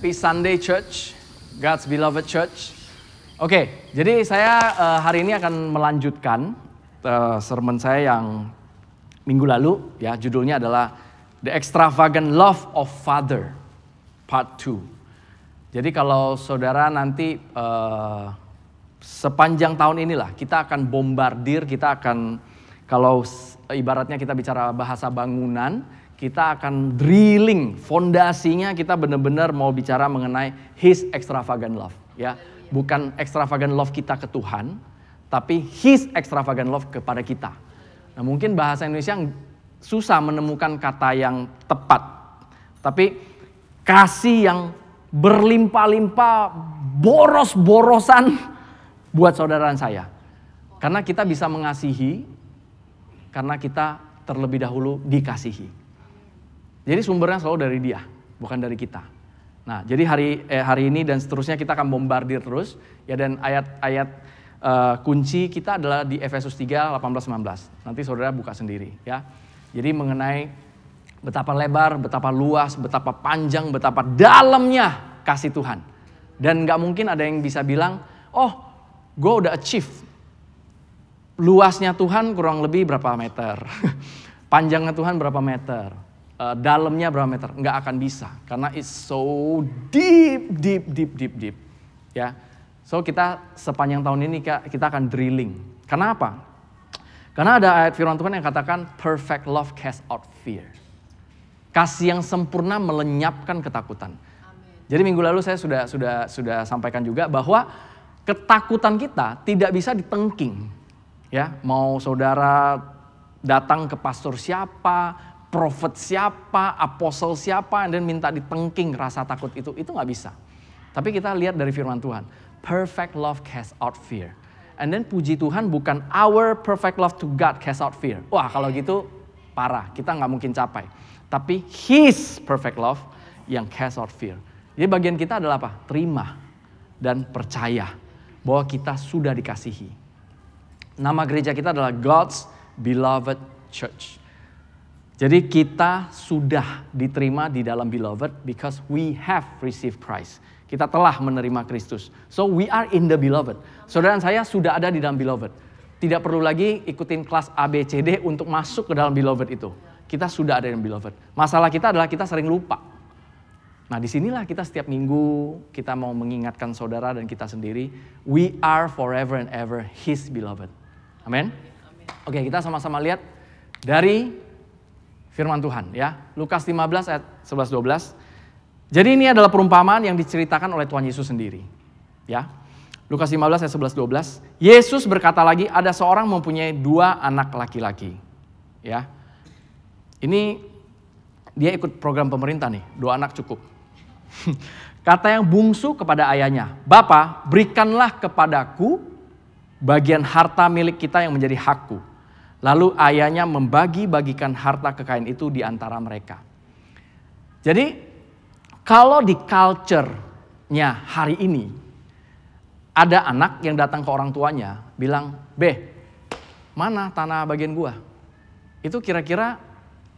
Happy Sunday Church, God's beloved church. Oke, jadi saya uh, hari ini akan melanjutkan uh, sermon saya yang minggu lalu ya, judulnya adalah The Extravagant Love of Father Part 2. Jadi kalau saudara nanti uh, sepanjang tahun inilah kita akan bombardir, kita akan kalau ibaratnya kita bicara bahasa bangunan, kita akan drilling fondasinya kita benar-benar mau bicara mengenai his extravagant love ya bukan extravagant love kita ke Tuhan tapi his extravagant love kepada kita nah mungkin bahasa Indonesia yang susah menemukan kata yang tepat tapi kasih yang berlimpah-limpah boros-borosan buat saudara saya karena kita bisa mengasihi karena kita terlebih dahulu dikasihi jadi sumbernya selalu dari dia, bukan dari kita. Nah, jadi hari eh, hari ini dan seterusnya kita akan bombardir terus ya dan ayat-ayat uh, eh, kunci kita adalah di Efesus 3 18 19. Nanti Saudara buka sendiri ya. Jadi mengenai betapa lebar, betapa luas, betapa panjang, betapa dalamnya kasih Tuhan. Dan nggak mungkin ada yang bisa bilang, oh gue udah achieve. Luasnya Tuhan kurang lebih berapa meter. Panjangnya Tuhan berapa meter. Eh, dalamnya berapa meter, nggak akan bisa karena it's so deep, deep, deep, deep, deep. Ya, so kita sepanjang tahun ini kita akan drilling. kenapa Karena ada ayat firman Tuhan yang katakan perfect love cast out fear. Kasih yang sempurna melenyapkan ketakutan. Amen. Jadi minggu lalu saya sudah sudah sudah sampaikan juga bahwa ketakutan kita tidak bisa ditengking. Ya, mau saudara datang ke pastor siapa, prophet siapa, apostle siapa, dan minta ditengking rasa takut itu. Itu nggak bisa. Tapi kita lihat dari firman Tuhan. Perfect love casts out fear. And then puji Tuhan bukan our perfect love to God casts out fear. Wah kalau gitu parah, kita nggak mungkin capai. Tapi His perfect love yang casts out fear. Jadi bagian kita adalah apa? Terima dan percaya bahwa kita sudah dikasihi. Nama gereja kita adalah God's Beloved Church. Jadi kita sudah diterima di dalam beloved because we have received Christ. Kita telah menerima Kristus. So we are in the beloved. Saudara dan saya sudah ada di dalam beloved. Tidak perlu lagi ikutin kelas ABCD untuk masuk ke dalam beloved itu. Kita sudah ada di dalam beloved. Masalah kita adalah kita sering lupa. Nah, disinilah kita setiap minggu kita mau mengingatkan saudara dan kita sendiri, we are forever and ever His beloved. Amin. Oke, okay, kita sama-sama lihat dari Firman Tuhan ya. Lukas 15 ayat 11 12. Jadi ini adalah perumpamaan yang diceritakan oleh Tuhan Yesus sendiri. Ya. Lukas 15 ayat 11 12. Yesus berkata lagi, ada seorang mempunyai dua anak laki-laki. Ya. Ini dia ikut program pemerintah nih, dua anak cukup. Kata yang bungsu kepada ayahnya, "Bapa, berikanlah kepadaku bagian harta milik kita yang menjadi hakku." Lalu ayahnya membagi-bagikan harta kekayaan itu di antara mereka. Jadi kalau di culture-nya hari ini ada anak yang datang ke orang tuanya bilang, "Beh, mana tanah bagian gua?" Itu kira-kira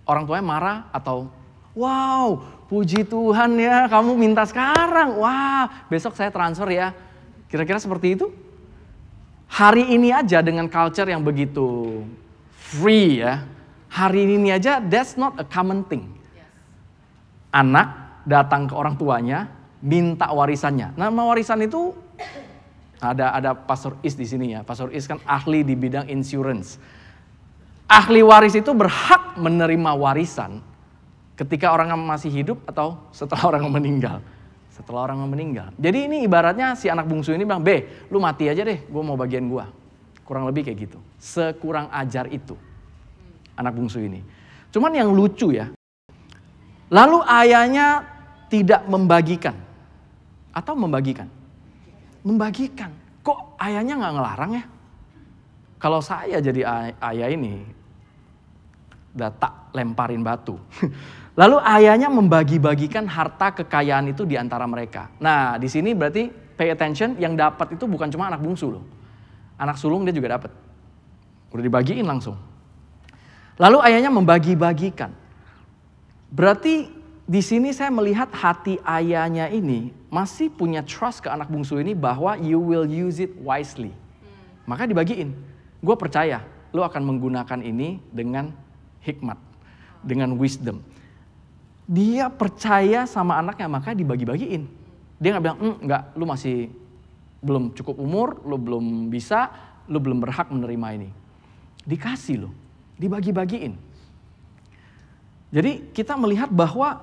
orang tuanya marah atau Wow, puji Tuhan ya, kamu minta sekarang. Wah, besok saya transfer ya. Kira-kira seperti itu? Hari ini aja dengan culture yang begitu free ya. Hari ini aja that's not a common thing. Anak datang ke orang tuanya, minta warisannya. Nama warisan itu ada ada Pastor Is di sini ya. Pastor Is kan ahli di bidang insurance. Ahli waris itu berhak menerima warisan ketika orang masih hidup atau setelah orang meninggal. Setelah orang meninggal. Jadi ini ibaratnya si anak bungsu ini bilang, B, lu mati aja deh, gue mau bagian gue. Kurang lebih kayak gitu. Sekurang ajar itu. Anak bungsu ini. Cuman yang lucu ya. Lalu ayahnya tidak membagikan. Atau membagikan. Membagikan. Kok ayahnya nggak ngelarang ya? Kalau saya jadi ay ayah ini, udah tak lemparin batu. Lalu ayahnya membagi-bagikan harta kekayaan itu di antara mereka. Nah, di sini berarti pay attention yang dapat itu bukan cuma anak bungsu loh. Anak sulung dia juga dapat. Udah dibagiin langsung. Lalu ayahnya membagi-bagikan. Berarti di sini saya melihat hati ayahnya ini masih punya trust ke anak bungsu ini bahwa you will use it wisely. Hmm. Maka dibagiin. Gue percaya lu akan menggunakan ini dengan hikmat, dengan wisdom. Dia percaya sama anaknya maka dibagi-bagiin. Dia nggak bilang, mm, nggak, lu masih belum cukup umur, lu belum bisa, lu belum berhak menerima ini. Dikasih lo, dibagi-bagiin. Jadi kita melihat bahwa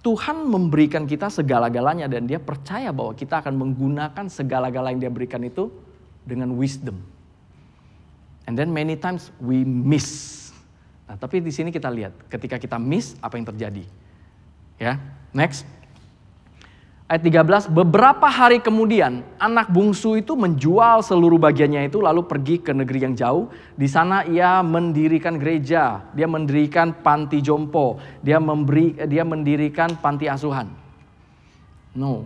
Tuhan memberikan kita segala-galanya dan dia percaya bahwa kita akan menggunakan segala galanya yang dia berikan itu dengan wisdom. And then many times we miss. Nah, tapi di sini kita lihat ketika kita miss apa yang terjadi. Ya, next ayat 13, beberapa hari kemudian anak bungsu itu menjual seluruh bagiannya itu lalu pergi ke negeri yang jauh. Di sana ia mendirikan gereja, dia mendirikan panti jompo, dia memberi dia mendirikan panti asuhan. No,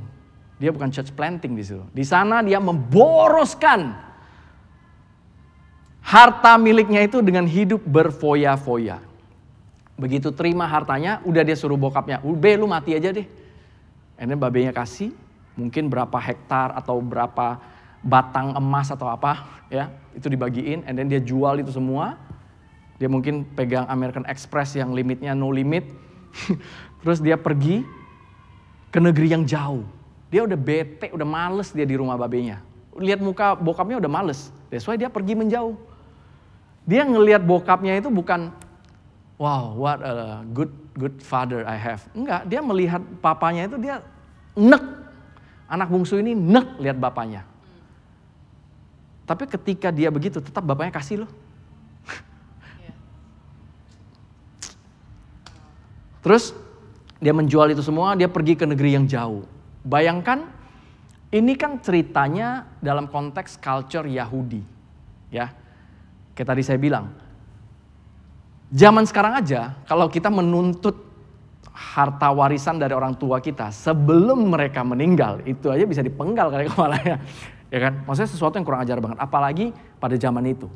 dia bukan church planting di situ. Di sana dia memboroskan harta miliknya itu dengan hidup berfoya-foya. Begitu terima hartanya, udah dia suruh bokapnya, "Ube, lu mati aja deh." And then babenya kasih mungkin berapa hektar atau berapa batang emas atau apa ya itu dibagiin and then dia jual itu semua dia mungkin pegang American Express yang limitnya no limit terus dia pergi ke negeri yang jauh dia udah bete udah males dia di rumah babenya lihat muka bokapnya udah males that's why dia pergi menjauh dia ngelihat bokapnya itu bukan wow, what a good good father I have. Enggak, dia melihat papanya itu dia nek. Anak bungsu ini nek lihat bapaknya. Tapi ketika dia begitu, tetap bapaknya kasih loh. Terus dia menjual itu semua, dia pergi ke negeri yang jauh. Bayangkan ini kan ceritanya dalam konteks culture Yahudi. Ya. Kayak tadi saya bilang, Zaman sekarang aja, kalau kita menuntut harta warisan dari orang tua kita sebelum mereka meninggal, itu aja bisa dipenggal kali kepalanya. Ya kan? Maksudnya sesuatu yang kurang ajar banget, apalagi pada zaman itu.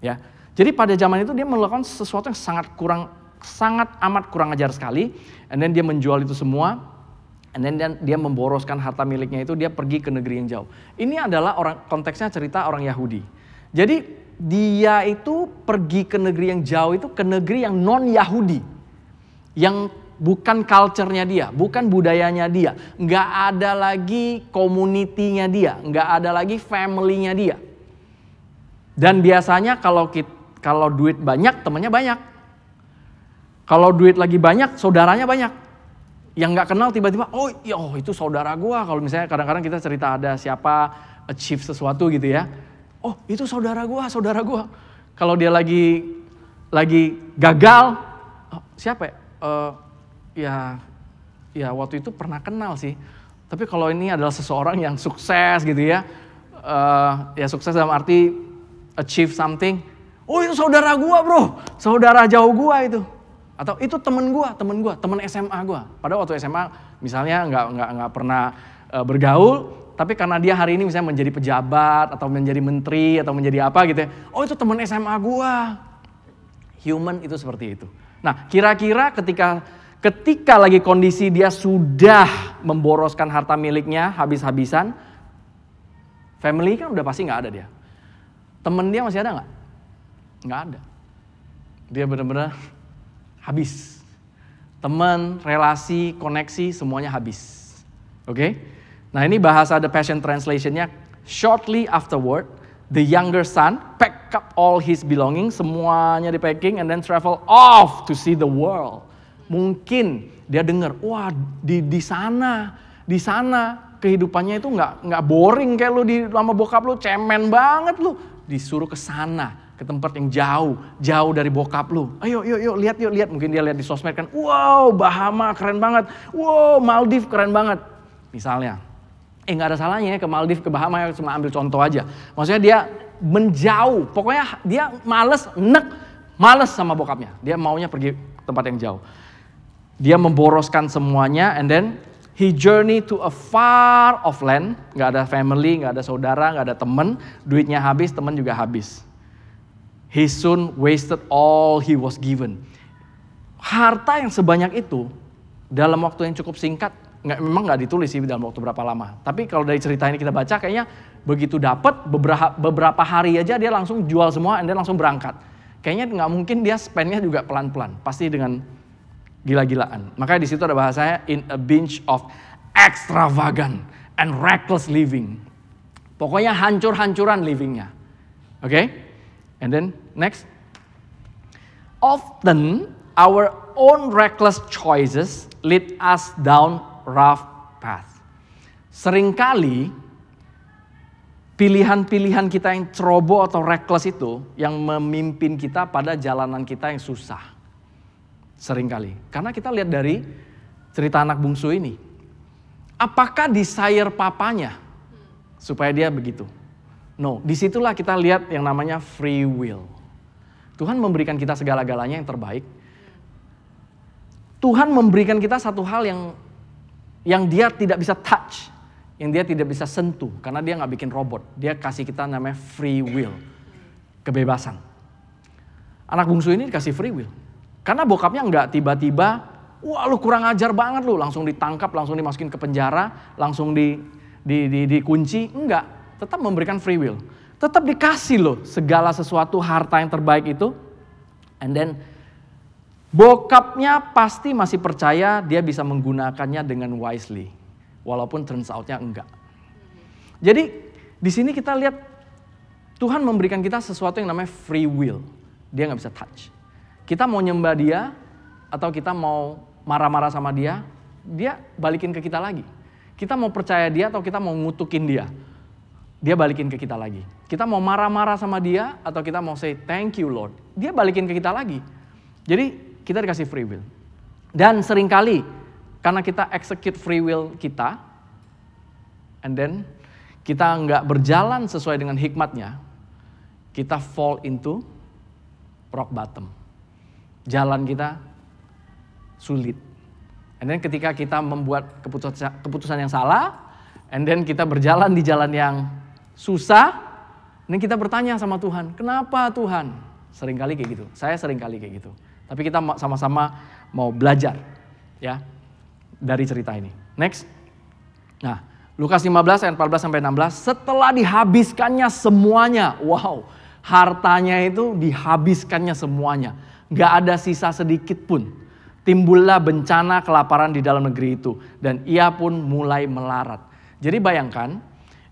Ya. Jadi pada zaman itu dia melakukan sesuatu yang sangat kurang sangat amat kurang ajar sekali and then dia menjual itu semua And then dia memboroskan harta miliknya itu dia pergi ke negeri yang jauh. Ini adalah orang konteksnya cerita orang Yahudi. Jadi dia itu pergi ke negeri yang jauh itu ke negeri yang non Yahudi. Yang bukan culture-nya dia, bukan budayanya dia. Nggak ada lagi community-nya dia, nggak ada lagi family-nya dia. Dan biasanya kalau kita, kalau duit banyak, temannya banyak. Kalau duit lagi banyak, saudaranya banyak. Yang nggak kenal tiba-tiba, oh, ya, itu saudara gua. Kalau misalnya kadang-kadang kita cerita ada siapa achieve sesuatu gitu ya oh itu saudara gua, saudara gua. Kalau dia lagi lagi gagal, oh, siapa ya? Uh, ya, ya waktu itu pernah kenal sih. Tapi kalau ini adalah seseorang yang sukses gitu ya, uh, ya sukses dalam arti achieve something. Oh itu saudara gua bro, saudara jauh gua itu. Atau itu temen gua, temen gua, temen SMA gua. Pada waktu SMA misalnya nggak nggak nggak pernah eh, bergaul, tapi karena dia hari ini misalnya menjadi pejabat atau menjadi menteri atau menjadi apa gitu ya. Oh itu teman SMA gua. Human itu seperti itu. Nah, kira-kira ketika ketika lagi kondisi dia sudah memboroskan harta miliknya habis-habisan, family kan udah pasti nggak ada dia. Temen dia masih ada nggak? Nggak ada. Dia benar-benar habis. Teman, relasi, koneksi, semuanya habis. Oke? Okay? Nah ini bahasa The Passion Translation-nya, shortly afterward, the younger son pack up all his belongings, semuanya di packing, and then travel off to see the world. Mungkin dia dengar, wah di di sana, di sana kehidupannya itu nggak nggak boring kayak lu di lama bokap lu cemen banget lu disuruh ke sana ke tempat yang jauh, jauh dari bokap lu. Ayo, yuk, yuk, lihat, yuk, lihat. Mungkin dia lihat di sosmed kan, wow, Bahama keren banget, wow, Maldives keren banget. Misalnya, eh nggak ada salahnya ya ke Maldives, ke Bahama ya cuma ambil contoh aja. Maksudnya dia menjauh, pokoknya dia males, nek, males sama bokapnya. Dia maunya pergi tempat yang jauh. Dia memboroskan semuanya and then he journey to a far off land. Nggak ada family, nggak ada saudara, nggak ada temen. Duitnya habis, temen juga habis. He soon wasted all he was given. Harta yang sebanyak itu dalam waktu yang cukup singkat nggak memang nggak ditulis sih dalam waktu berapa lama. Tapi kalau dari cerita ini kita baca kayaknya begitu dapat beberapa beberapa hari aja dia langsung jual semua dan dia langsung berangkat. Kayaknya nggak mungkin dia spendnya juga pelan-pelan, pasti dengan gila-gilaan. Makanya di situ ada bahasanya in a binge of extravagant and reckless living. Pokoknya hancur-hancuran livingnya. Oke? Okay? And then next. Often our own reckless choices lead us down rough path. Seringkali pilihan-pilihan kita yang ceroboh atau reckless itu yang memimpin kita pada jalanan kita yang susah. Seringkali. Karena kita lihat dari cerita anak bungsu ini. Apakah desire papanya supaya dia begitu? No, disitulah kita lihat yang namanya free will. Tuhan memberikan kita segala-galanya yang terbaik. Tuhan memberikan kita satu hal yang yang dia tidak bisa touch, yang dia tidak bisa sentuh karena dia nggak bikin robot. Dia kasih kita namanya free will, kebebasan. Anak bungsu ini dikasih free will. Karena bokapnya nggak tiba-tiba, wah lu kurang ajar banget lu, langsung ditangkap, langsung dimasukin ke penjara, langsung di di di dikunci, enggak. Tetap memberikan free will. Tetap dikasih lo segala sesuatu harta yang terbaik itu. And then Bokapnya pasti masih percaya dia bisa menggunakannya dengan wisely. Walaupun turns outnya enggak. Jadi di sini kita lihat Tuhan memberikan kita sesuatu yang namanya free will. Dia nggak bisa touch. Kita mau nyembah dia atau kita mau marah-marah sama dia, dia balikin ke kita lagi. Kita mau percaya dia atau kita mau ngutukin dia, dia balikin ke kita lagi. Kita mau marah-marah sama dia atau kita mau say thank you Lord, dia balikin ke kita lagi. Jadi kita dikasih free will. Dan seringkali karena kita execute free will kita, and then kita nggak berjalan sesuai dengan hikmatnya, kita fall into rock bottom. Jalan kita sulit. And then ketika kita membuat keputusan, yang salah, and then kita berjalan di jalan yang susah, dan kita bertanya sama Tuhan, kenapa Tuhan? Seringkali kayak gitu, saya seringkali kayak gitu. Tapi kita sama-sama mau belajar ya dari cerita ini. Next. Nah, Lukas 15 ayat 14 sampai 16, setelah dihabiskannya semuanya. Wow, hartanya itu dihabiskannya semuanya. Gak ada sisa sedikit pun. Timbullah bencana kelaparan di dalam negeri itu. Dan ia pun mulai melarat. Jadi bayangkan,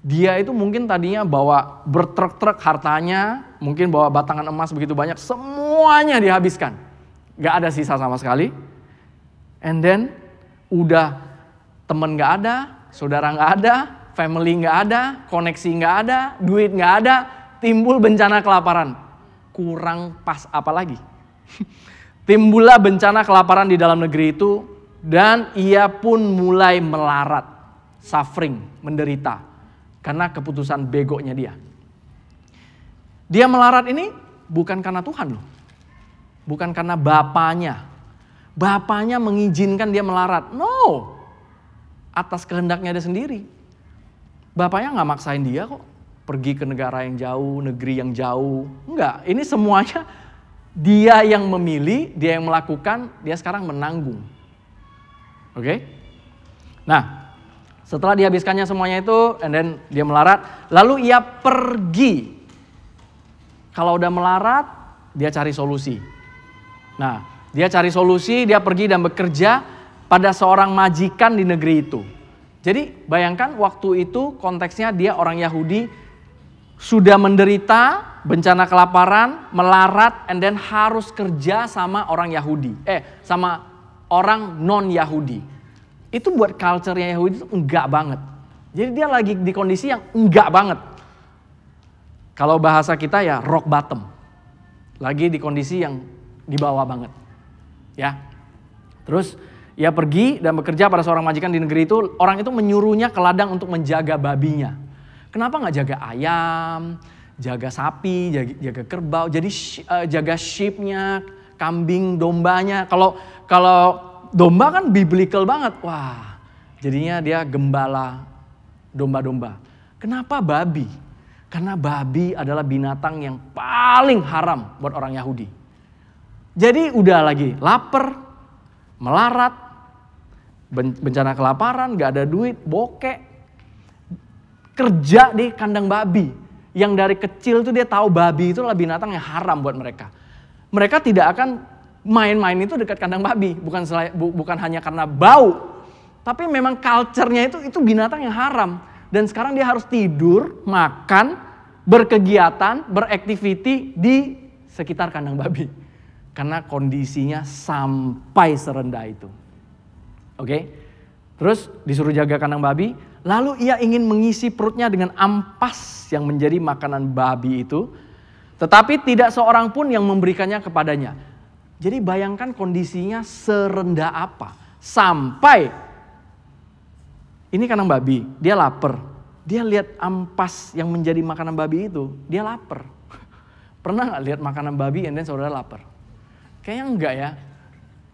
dia itu mungkin tadinya bawa bertruk-truk hartanya, mungkin bawa batangan emas begitu banyak, semuanya dihabiskan. Gak ada sisa sama sekali. And then udah temen gak ada, saudara gak ada, family gak ada, koneksi gak ada, duit gak ada, timbul bencana kelaparan. Kurang pas apa lagi? Timbullah bencana kelaparan di dalam negeri itu dan ia pun mulai melarat, suffering, menderita karena keputusan begonya dia. Dia melarat ini bukan karena Tuhan loh. Bukan karena bapaknya. Bapaknya mengizinkan dia melarat. No. Atas kehendaknya dia sendiri. Bapaknya nggak maksain dia kok. Pergi ke negara yang jauh, negeri yang jauh. Enggak, ini semuanya dia yang memilih, dia yang melakukan, dia sekarang menanggung. Oke? Okay? Nah, setelah dihabiskannya semuanya itu, and then dia melarat, lalu ia pergi. Kalau udah melarat, dia cari solusi. Nah, dia cari solusi, dia pergi dan bekerja pada seorang majikan di negeri itu. Jadi bayangkan waktu itu konteksnya dia orang Yahudi sudah menderita bencana kelaparan, melarat, and then harus kerja sama orang Yahudi. Eh, sama orang non Yahudi. Itu buat culture Yahudi itu enggak banget. Jadi dia lagi di kondisi yang enggak banget. Kalau bahasa kita ya rock bottom. Lagi di kondisi yang di bawah banget. Ya. Terus ia pergi dan bekerja pada seorang majikan di negeri itu, orang itu menyuruhnya ke ladang untuk menjaga babinya. Kenapa nggak jaga ayam, jaga sapi, jaga, jaga kerbau, jadi uh, jaga sheepnya, kambing, dombanya. Kalau kalau domba kan biblical banget. Wah, jadinya dia gembala domba-domba. Kenapa babi? Karena babi adalah binatang yang paling haram buat orang Yahudi. Jadi udah lagi lapar, melarat, bencana kelaparan, gak ada duit, bokek. Kerja di kandang babi. Yang dari kecil tuh dia tahu babi itu lebih binatang yang haram buat mereka. Mereka tidak akan main-main itu dekat kandang babi, bukan selai, bu, bukan hanya karena bau, tapi memang culture-nya itu itu binatang yang haram. Dan sekarang dia harus tidur, makan, berkegiatan, beraktiviti di sekitar kandang babi. Karena kondisinya sampai serendah itu. Oke? Okay? Terus disuruh jaga kandang babi, lalu ia ingin mengisi perutnya dengan ampas yang menjadi makanan babi itu, tetapi tidak seorang pun yang memberikannya kepadanya. Jadi bayangkan kondisinya serendah apa. Sampai ini kandang babi, dia lapar. Dia lihat ampas yang menjadi makanan babi itu, dia lapar. Pernah nggak lihat makanan babi yang saudara lapar? Kayaknya enggak ya.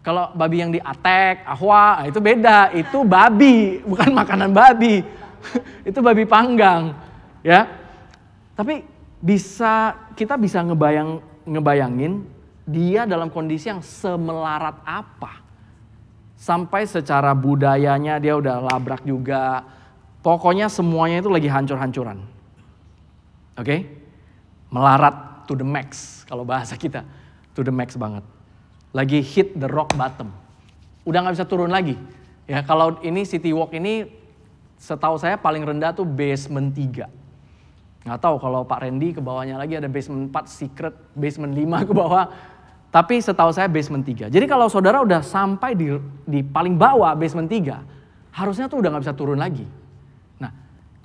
Kalau babi yang di atek, ahwa, ah, itu beda. Itu babi, bukan makanan babi. itu babi panggang, ya. Tapi bisa kita bisa ngebayang ngebayangin dia dalam kondisi yang semelarat apa. Sampai secara budayanya dia udah labrak juga. Pokoknya semuanya itu lagi hancur-hancuran. Oke? Okay? Melarat to the max kalau bahasa kita. To the max banget lagi hit the rock bottom. Udah nggak bisa turun lagi. Ya kalau ini City Walk ini setahu saya paling rendah tuh basement 3. Nggak tahu kalau Pak Randy ke bawahnya lagi ada basement 4 secret, basement 5 ke bawah. Tapi setahu saya basement 3. Jadi kalau saudara udah sampai di, di paling bawah basement 3, harusnya tuh udah nggak bisa turun lagi. Nah,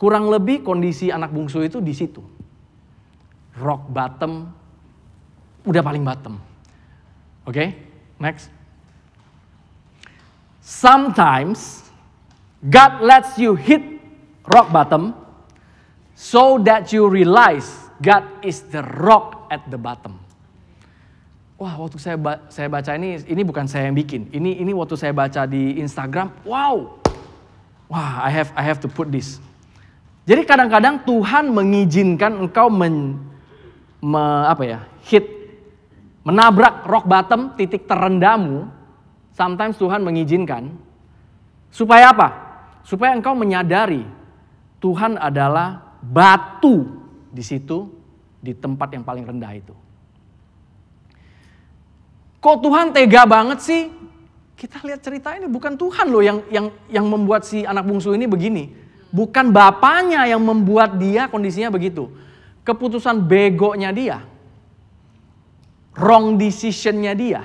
kurang lebih kondisi anak bungsu itu di situ. Rock bottom, udah paling bottom. Okay, next. Sometimes God lets you hit rock bottom so that you realize God is the rock at the bottom. Wah, waktu saya ba saya baca ini ini bukan saya yang bikin. Ini ini waktu saya baca di Instagram, wow. Wah, I have I have to put this. Jadi kadang-kadang Tuhan mengizinkan engkau men, me, apa ya? hit menabrak rock bottom, titik terendahmu, sometimes Tuhan mengizinkan. Supaya apa? Supaya engkau menyadari Tuhan adalah batu di situ, di tempat yang paling rendah itu. Kok Tuhan tega banget sih? Kita lihat cerita ini bukan Tuhan loh yang yang yang membuat si anak bungsu ini begini. Bukan bapaknya yang membuat dia kondisinya begitu. Keputusan begonya dia wrong decision-nya dia,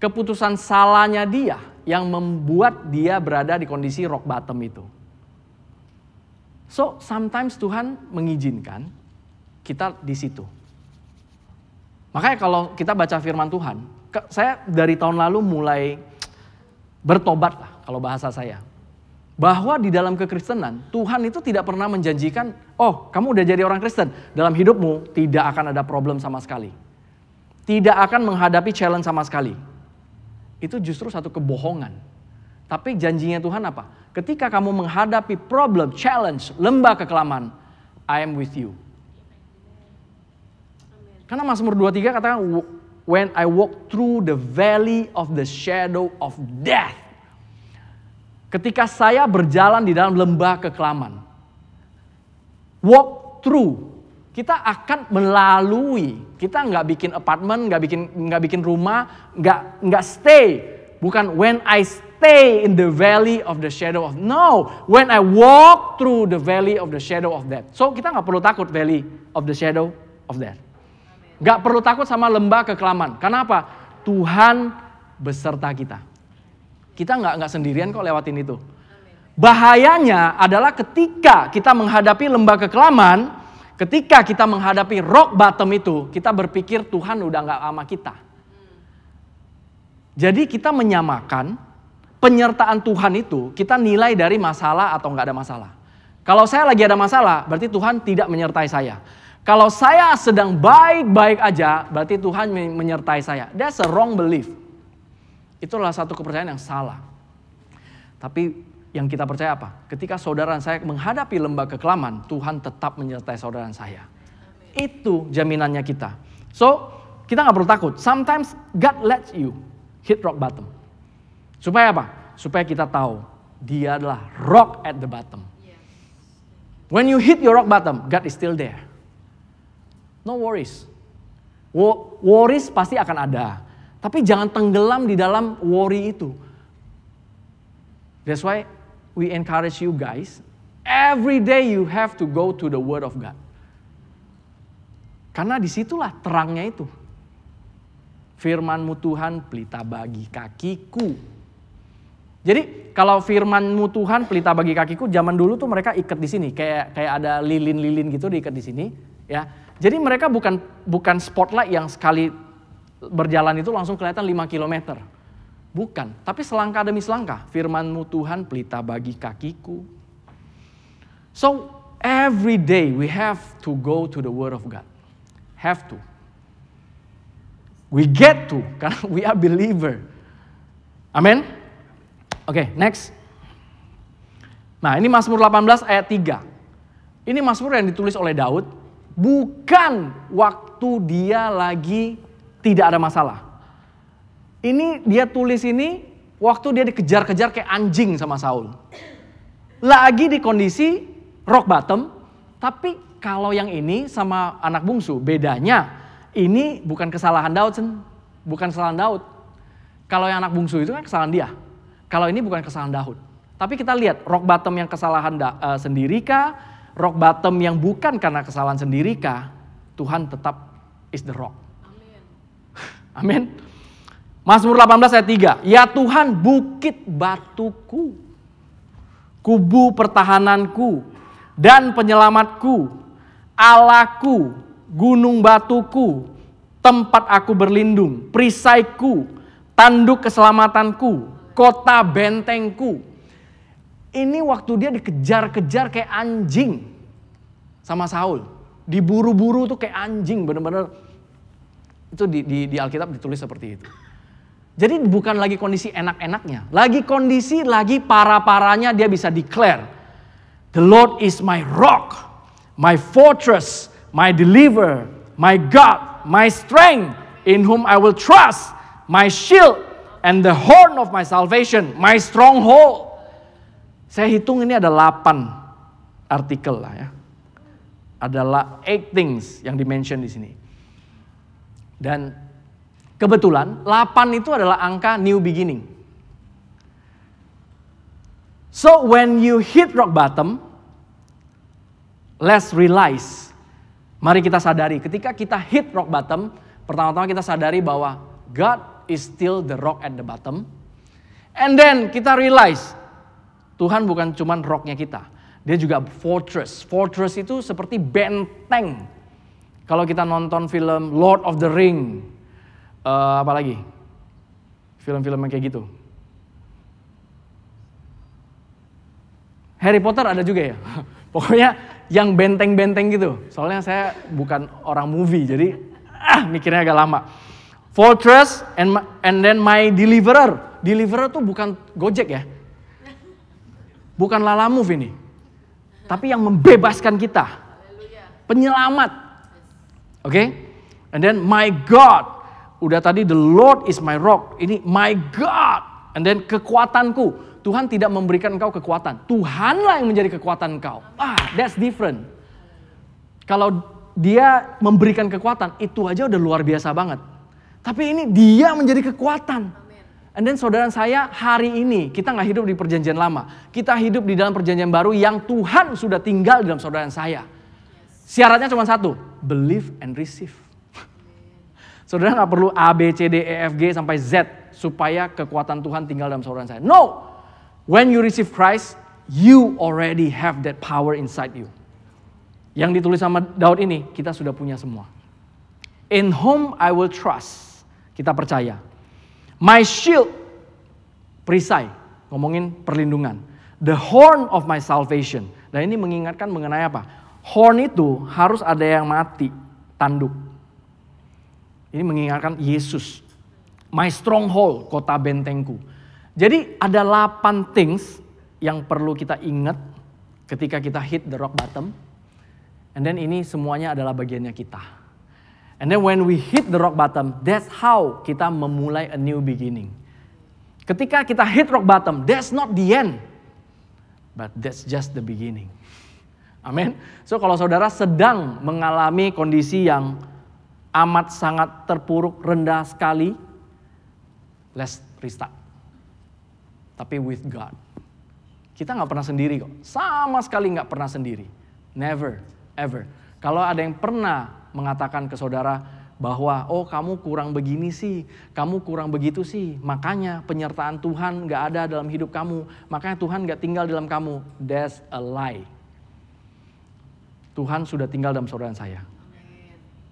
keputusan salahnya dia yang membuat dia berada di kondisi rock bottom itu. So sometimes Tuhan mengizinkan kita di situ. Makanya kalau kita baca firman Tuhan, saya dari tahun lalu mulai bertobat lah kalau bahasa saya. Bahwa di dalam kekristenan Tuhan itu tidak pernah menjanjikan, oh kamu udah jadi orang Kristen, dalam hidupmu tidak akan ada problem sama sekali tidak akan menghadapi challenge sama sekali. Itu justru satu kebohongan. Tapi janjinya Tuhan apa? Ketika kamu menghadapi problem, challenge, lembah kekelaman, I am with you. Karena Mazmur 23 katakan when I walk through the valley of the shadow of death. Ketika saya berjalan di dalam lembah kekelaman. Walk through kita akan melalui. Kita nggak bikin apartemen, nggak bikin nggak bikin rumah, nggak nggak stay. Bukan when I stay in the valley of the shadow of no, when I walk through the valley of the shadow of death. So kita nggak perlu takut valley of the shadow of death. Nggak perlu takut sama lembah kekelaman. Kenapa? Tuhan beserta kita. Kita nggak nggak sendirian kok lewatin itu. Bahayanya adalah ketika kita menghadapi lembah kekelaman, Ketika kita menghadapi rock bottom itu, kita berpikir Tuhan udah nggak sama kita. Jadi kita menyamakan penyertaan Tuhan itu, kita nilai dari masalah atau nggak ada masalah. Kalau saya lagi ada masalah, berarti Tuhan tidak menyertai saya. Kalau saya sedang baik-baik aja, berarti Tuhan menyertai saya. That's a wrong belief. Itulah satu kepercayaan yang salah. Tapi yang kita percaya apa? Ketika saudara saya menghadapi lembah kekelaman, Tuhan tetap menyertai saudara saya. Itu jaminannya kita. So, kita nggak perlu takut. Sometimes God lets you hit rock bottom. Supaya apa? Supaya kita tahu dia adalah rock at the bottom. When you hit your rock bottom, God is still there. No worries. worries pasti akan ada. Tapi jangan tenggelam di dalam worry itu. That's why we encourage you guys, every day you have to go to the Word of God. Karena disitulah terangnya itu. Firmanmu Tuhan pelita bagi kakiku. Jadi kalau firmanmu Tuhan pelita bagi kakiku, zaman dulu tuh mereka ikat di sini, kayak kayak ada lilin-lilin gitu diikat di sini, ya. Jadi mereka bukan bukan spotlight yang sekali berjalan itu langsung kelihatan 5 kilometer Bukan, tapi selangkah demi selangkah. Firmanmu Tuhan pelita bagi kakiku. So every day we have to go to the word of God. Have to. We get to, karena we are believer. Amen? Oke, okay, next. Nah ini Mazmur 18 ayat 3. Ini Mazmur yang ditulis oleh Daud. Bukan waktu dia lagi tidak ada masalah ini dia tulis ini waktu dia dikejar-kejar kayak anjing sama Saul. Lagi di kondisi rock bottom, tapi kalau yang ini sama anak bungsu bedanya ini bukan kesalahan Daud, sen. bukan kesalahan Daud. Kalau yang anak bungsu itu kan kesalahan dia. Kalau ini bukan kesalahan Daud. Tapi kita lihat rock bottom yang kesalahan da, uh, sendiri rock bottom yang bukan karena kesalahan sendirika, Tuhan tetap is the rock. Amin. Mazmur 18 ayat 3. Ya Tuhan bukit batuku, kubu pertahananku, dan penyelamatku, alaku, gunung batuku, tempat aku berlindung, perisaiku, tanduk keselamatanku, kota bentengku. Ini waktu dia dikejar-kejar kayak anjing sama Saul. Diburu-buru tuh kayak anjing bener-bener. Itu di, di, di Alkitab ditulis seperti itu. Jadi bukan lagi kondisi enak-enaknya. Lagi kondisi, lagi para-paranya dia bisa declare. The Lord is my rock, my fortress, my deliverer, my God, my strength, in whom I will trust, my shield, and the horn of my salvation, my stronghold. Saya hitung ini ada 8 artikel lah ya. Adalah 8 things yang dimention di sini. Dan Kebetulan 8 itu adalah angka new beginning. So when you hit rock bottom, let's realize. Mari kita sadari ketika kita hit rock bottom, pertama-tama kita sadari bahwa God is still the rock at the bottom. And then kita realize Tuhan bukan cuma rocknya kita. Dia juga fortress. Fortress itu seperti benteng. Kalau kita nonton film Lord of the Ring, Uh, eh, apalagi film-film yang kayak gitu. Harry Potter ada juga ya. Pokoknya yang benteng-benteng gitu. Soalnya saya bukan orang movie, jadi ah mikirnya agak lama. Fortress and and then my deliverer. Deliverer tuh bukan Gojek ya. Bukan Lala Move ini. Tapi yang membebaskan kita. Penyelamat. Oke? Okay? And then my God. Udah tadi the Lord is my rock. Ini my God. And then kekuatanku. Tuhan tidak memberikan engkau kekuatan. Tuhanlah yang menjadi kekuatan engkau. Ah, that's different. Kalau dia memberikan kekuatan, itu aja udah luar biasa banget. Tapi ini dia menjadi kekuatan. And then saudara saya hari ini kita nggak hidup di perjanjian lama. Kita hidup di dalam perjanjian baru yang Tuhan sudah tinggal di dalam saudara saya. Syaratnya cuma satu, believe and receive. Saudara nggak perlu A, B, C, D, E, F, G sampai Z supaya kekuatan Tuhan tinggal dalam saudara saya. No! When you receive Christ, you already have that power inside you. Yang ditulis sama Daud ini, kita sudah punya semua. In whom I will trust. Kita percaya. My shield, perisai, ngomongin perlindungan. The horn of my salvation. Dan ini mengingatkan mengenai apa? Horn itu harus ada yang mati, tanduk ini mengingatkan Yesus. My stronghold, kota bentengku. Jadi ada 8 things yang perlu kita ingat ketika kita hit the rock bottom. And then ini semuanya adalah bagiannya kita. And then when we hit the rock bottom, that's how kita memulai a new beginning. Ketika kita hit rock bottom, that's not the end. But that's just the beginning. Amin. So kalau saudara sedang mengalami kondisi yang amat sangat terpuruk, rendah sekali. Let's restart. Tapi with God. Kita nggak pernah sendiri kok. Sama sekali nggak pernah sendiri. Never, ever. Kalau ada yang pernah mengatakan ke saudara bahwa, oh kamu kurang begini sih, kamu kurang begitu sih, makanya penyertaan Tuhan nggak ada dalam hidup kamu, makanya Tuhan nggak tinggal dalam kamu. That's a lie. Tuhan sudah tinggal dalam saudara saya.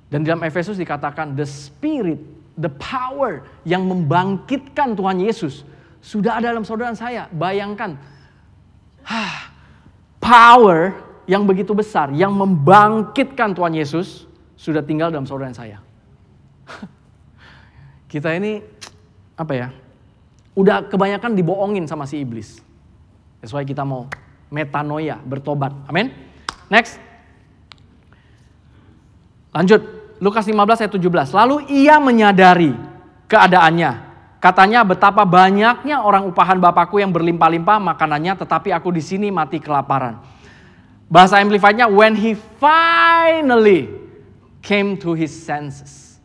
Dan dalam Efesus dikatakan the spirit, the power yang membangkitkan Tuhan Yesus sudah ada dalam saudara saya. Bayangkan power yang begitu besar yang membangkitkan Tuhan Yesus sudah tinggal dalam saudara saya. Kita ini apa ya? Udah kebanyakan dibohongin sama si iblis. That's why kita mau metanoia, bertobat. Amin. Next. Lanjut. Lukas 15 ayat 17. Lalu ia menyadari keadaannya. Katanya betapa banyaknya orang upahan Bapakku yang berlimpah-limpah makanannya tetapi aku di sini mati kelaparan. Bahasa amplifiednya when he finally came to his senses.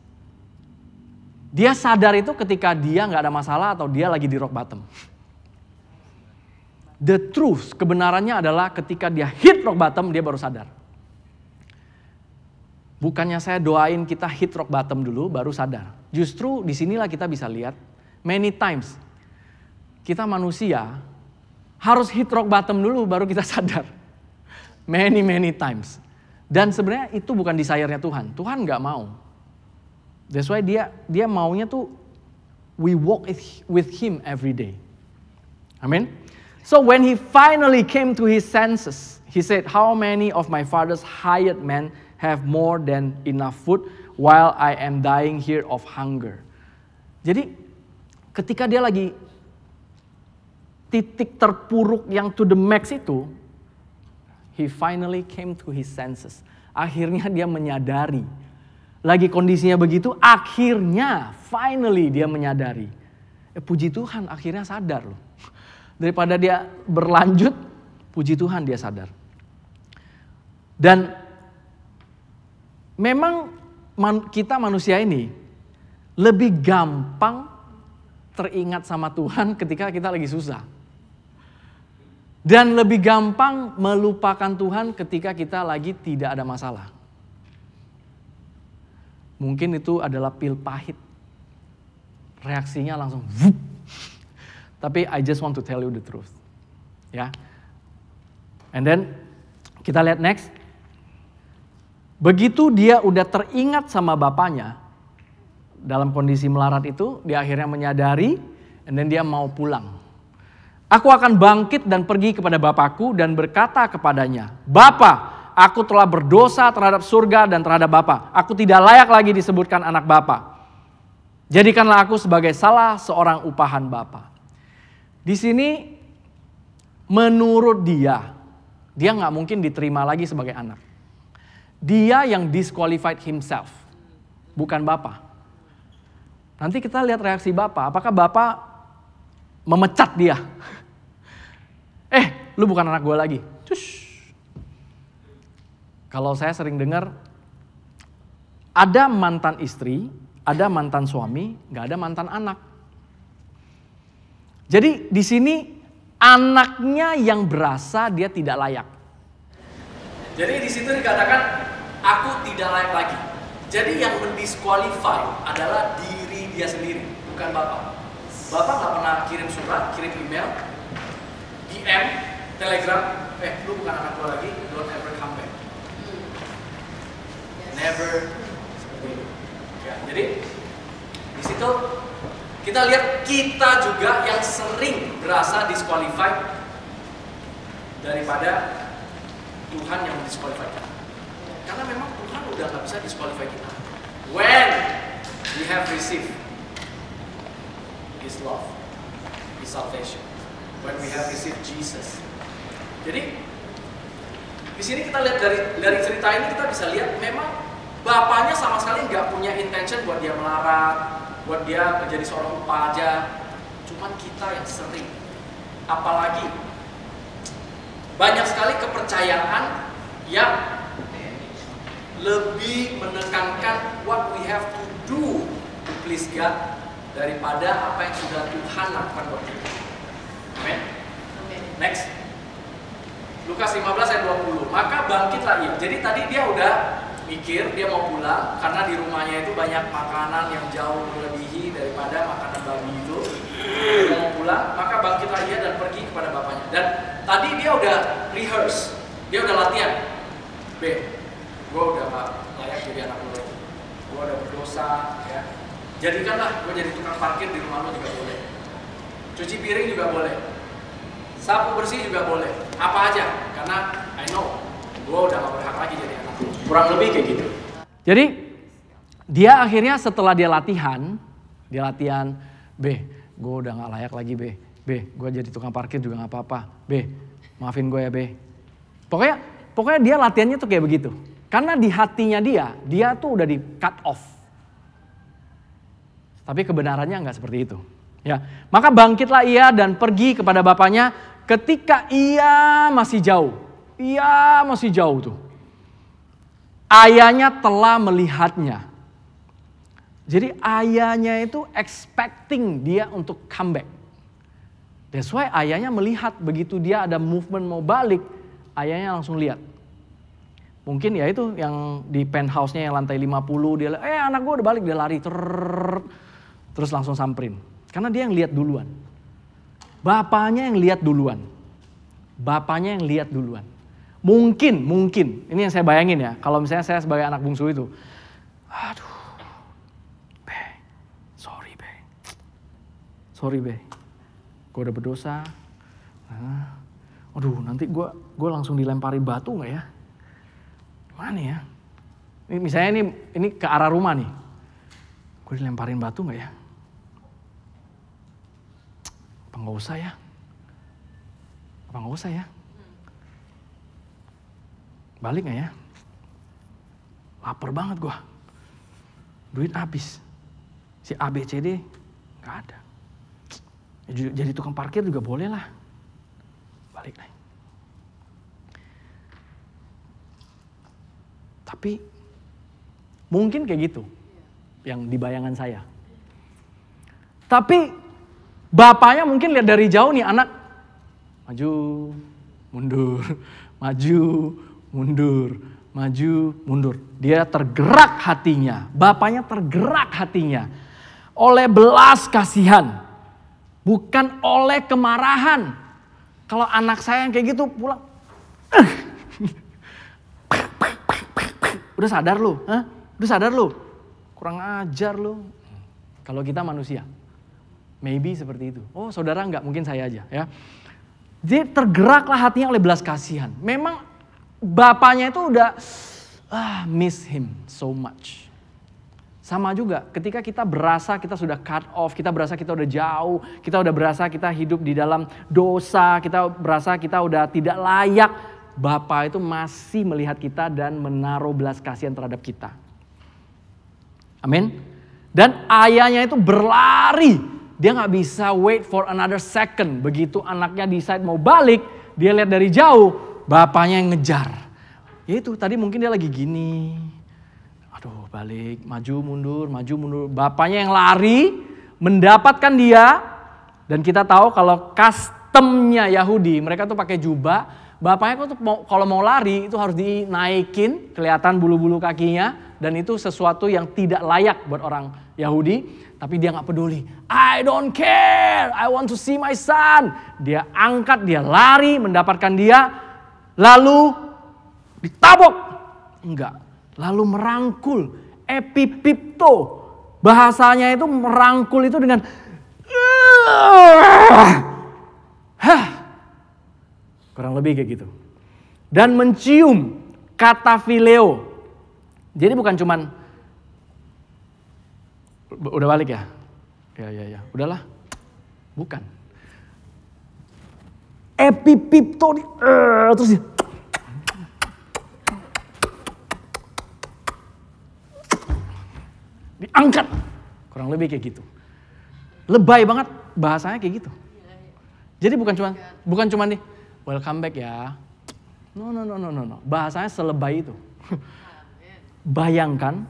Dia sadar itu ketika dia nggak ada masalah atau dia lagi di rock bottom. The truth, kebenarannya adalah ketika dia hit rock bottom dia baru sadar. Bukannya saya doain kita hit rock bottom dulu baru sadar. Justru disinilah kita bisa lihat many times kita manusia harus hit rock bottom dulu baru kita sadar. Many many times. Dan sebenarnya itu bukan desire-nya Tuhan. Tuhan nggak mau. That's why dia dia maunya tuh we walk with him every day. Amin. So when he finally came to his senses, he said, "How many of my father's hired men have more than enough food while I am dying here of hunger. Jadi ketika dia lagi titik terpuruk yang to the max itu, he finally came to his senses. Akhirnya dia menyadari. Lagi kondisinya begitu, akhirnya finally dia menyadari. Eh, puji Tuhan akhirnya sadar loh. Daripada dia berlanjut, puji Tuhan dia sadar. Dan memang man, kita manusia ini lebih gampang teringat sama Tuhan ketika kita lagi susah. Dan lebih gampang melupakan Tuhan ketika kita lagi tidak ada masalah. Mungkin itu adalah pil pahit. Reaksinya langsung Vup. Tapi I just want to tell you the truth. Ya. And then kita lihat next. Begitu dia udah teringat sama bapaknya, dalam kondisi melarat itu, dia akhirnya menyadari, dan dia mau pulang. Aku akan bangkit dan pergi kepada Bapakku dan berkata kepadanya, Bapa, aku telah berdosa terhadap surga dan terhadap Bapa. Aku tidak layak lagi disebutkan anak Bapa. Jadikanlah aku sebagai salah seorang upahan Bapa. Di sini, menurut dia, dia nggak mungkin diterima lagi sebagai anak. Dia yang disqualified himself, bukan Bapak. Nanti kita lihat reaksi Bapak, apakah Bapak memecat dia? Eh, lu bukan anak gue lagi. Cush. Kalau saya sering dengar, ada mantan istri, ada mantan suami, gak ada mantan anak. Jadi di sini anaknya yang berasa dia tidak layak. Jadi di situ dikatakan aku tidak layak lagi. Jadi yang mendisqualify adalah diri dia sendiri, bukan bapak. Bapak nggak pernah kirim surat, kirim email, DM, telegram, eh lu bukan anak gua lagi, don't ever come back. Hmm. Never. Ya, jadi di situ kita lihat kita juga yang sering berasa disqualified daripada Tuhan yang disqualify kita. Karena memang Tuhan udah nggak bisa disqualify kita. When we have received His love, His salvation, when we have received Jesus. Jadi di sini kita lihat dari dari cerita ini kita bisa lihat memang bapaknya sama sekali nggak punya intention buat dia melarang, buat dia menjadi seorang upaja. Cuman kita yang sering, apalagi banyak sekali kepercayaan yang lebih menekankan what we have to do to please God daripada apa yang sudah Tuhan lakukan buat kita. Amin. Next. Lukas 15 ayat 20. Maka bangkitlah ia. Jadi tadi dia udah mikir dia mau pulang karena di rumahnya itu banyak makanan yang jauh melebihi daripada makanan babi itu. Dia mau pulang, maka bangkitlah ia dan pergi kepada bapaknya. Dan Tadi dia udah rehearse, dia udah latihan. B, gue udah gak layak jadi anak lo lagi. Gue udah berdosa, ya. Jadikanlah gue jadi tukang parkir di rumah lo juga boleh. Cuci piring juga boleh. Sapu bersih juga boleh. Apa aja, karena I know gue udah gak berhak lagi jadi anak lo. Kurang lebih kayak gitu. Jadi dia akhirnya setelah dia latihan, dia latihan B, gue udah gak layak lagi B B, gue jadi tukang parkir juga gak apa-apa. B, maafin gue ya B. Pokoknya, pokoknya dia latihannya tuh kayak begitu. Karena di hatinya dia, dia tuh udah di cut off. Tapi kebenarannya nggak seperti itu. Ya, maka bangkitlah ia dan pergi kepada bapaknya ketika ia masih jauh. Ia masih jauh tuh. Ayahnya telah melihatnya. Jadi ayahnya itu expecting dia untuk comeback. That's why ayahnya melihat begitu dia ada movement mau balik, ayahnya langsung lihat. Mungkin ya itu yang di penthouse-nya yang lantai 50 dia eh anak gue udah balik dia lari Trrr. terus langsung samperin. Karena dia yang lihat duluan. Bapaknya yang lihat duluan. Bapaknya yang lihat duluan. Mungkin, mungkin. Ini yang saya bayangin ya. Kalau misalnya saya sebagai anak bungsu itu. Aduh. Be. Sorry, Be. Sorry, Be gue udah berdosa, nah, aduh nanti gue gue langsung dilempari batu nggak ya? Mana ya? Ini, misalnya ini ini ke arah rumah nih, gue dilemparin batu nggak ya? Apa nggak usah ya? Apa nggak usah ya? Balik nggak ya? Laper banget gue. Duit habis. Si ABCD nggak ada jadi tukang parkir juga boleh lah. Balik naik. Tapi mungkin kayak gitu yang di bayangan saya. Tapi bapaknya mungkin lihat dari jauh nih anak maju, mundur, maju, mundur, maju, mundur. Dia tergerak hatinya, bapaknya tergerak hatinya oleh belas kasihan. Bukan oleh kemarahan. Kalau anak saya yang kayak gitu pulang. Udah sadar lu? huh? Udah sadar lu? Kurang ajar lu. Kalau kita manusia. Maybe seperti itu. Oh saudara enggak, mungkin saya aja ya. Jadi tergeraklah hatinya oleh belas kasihan. Memang bapaknya itu udah ah, miss him so much. Sama juga ketika kita berasa kita sudah cut off, kita berasa kita udah jauh, kita udah berasa kita hidup di dalam dosa, kita berasa kita udah tidak layak. Bapa itu masih melihat kita dan menaruh belas kasihan terhadap kita. Amin. Dan ayahnya itu berlari. Dia nggak bisa wait for another second. Begitu anaknya decide mau balik, dia lihat dari jauh, bapaknya yang ngejar. Ya itu tadi mungkin dia lagi gini, balik maju mundur, maju mundur. Bapaknya yang lari mendapatkan dia. Dan kita tahu kalau customnya Yahudi, mereka tuh pakai jubah. Bapaknya kok tuh kalau mau lari itu harus dinaikin, kelihatan bulu-bulu kakinya. Dan itu sesuatu yang tidak layak buat orang Yahudi. Tapi dia nggak peduli. I don't care. I want to see my son. Dia angkat, dia lari, mendapatkan dia. Lalu ditabok. Enggak, Lalu merangkul, epipipto. Bahasanya itu merangkul itu dengan Hah. Kurang lebih kayak gitu. Dan mencium kata fileo. Jadi bukan cuman udah balik ya. Ya ya ya, udahlah. Bukan. Epipipto nih. terus dia diangkat. Kurang lebih kayak gitu. Lebay banget bahasanya kayak gitu. Jadi bukan cuma bukan cuma nih welcome back ya. No no no no no no. Bahasanya selebay itu. Bayangkan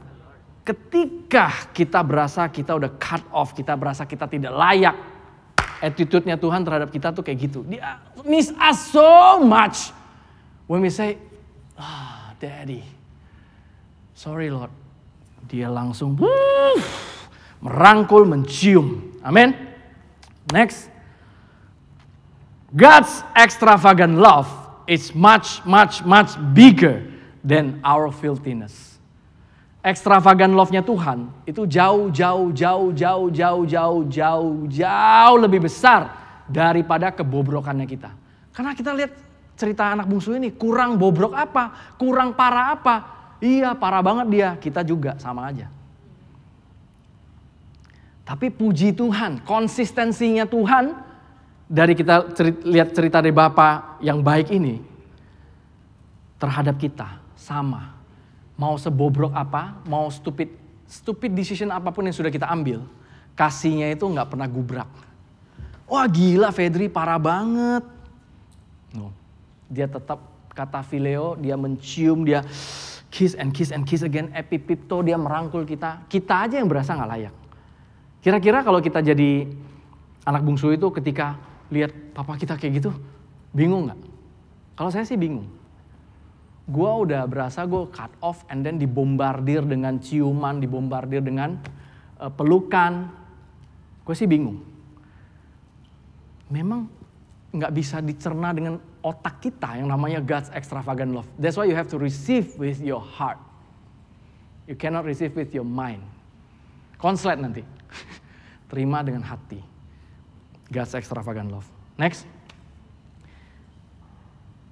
ketika kita berasa kita udah cut off, kita berasa kita tidak layak. Attitude-nya Tuhan terhadap kita tuh kayak gitu. Dia miss us so much. When we say, ah, oh, daddy, sorry Lord, dia langsung wuff, merangkul, mencium. Amin. Next. God's extravagant love is much, much, much bigger than our filthiness. Extravagant love-nya Tuhan itu jauh, jauh, jauh, jauh, jauh, jauh, jauh, jauh lebih besar daripada kebobrokannya kita. Karena kita lihat cerita anak bungsu ini kurang bobrok apa, kurang parah apa, Iya, parah banget dia. Kita juga sama aja. Tapi puji Tuhan, konsistensinya Tuhan dari kita cerit, lihat cerita dari Bapak yang baik ini terhadap kita sama. Mau sebobrok apa, mau stupid stupid decision apapun yang sudah kita ambil, kasihnya itu nggak pernah gubrak. Wah gila Fedri parah banget. Dia tetap kata Fileo, dia mencium, dia kiss and kiss and kiss again, epipipto dia merangkul kita. Kita aja yang berasa nggak layak. Kira-kira kalau kita jadi anak bungsu itu ketika lihat papa kita kayak gitu, bingung nggak? Kalau saya sih bingung. Gua udah berasa gue cut off and then dibombardir dengan ciuman, dibombardir dengan uh, pelukan. Gue sih bingung. Memang nggak bisa dicerna dengan otak kita yang namanya God's extravagant love. That's why you have to receive with your heart. You cannot receive with your mind. Konslet nanti. Terima dengan hati. God's extravagant love. Next.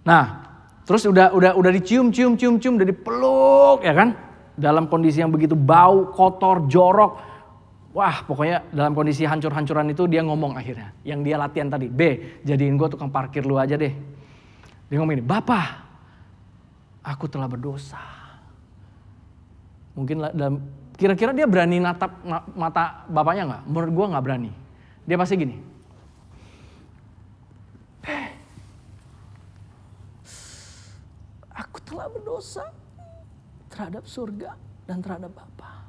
Nah, terus udah udah udah dicium cium cium cium udah dipeluk ya kan? Dalam kondisi yang begitu bau, kotor, jorok. Wah, pokoknya dalam kondisi hancur-hancuran itu dia ngomong akhirnya. Yang dia latihan tadi, B, jadiin gue tukang parkir lu aja deh dia ngomong ini, Bapak, aku telah berdosa. Mungkin dalam kira-kira dia berani natap mata bapaknya nggak? Menurut gue nggak berani. Dia pasti gini. Eh, aku telah berdosa terhadap surga dan terhadap Bapa.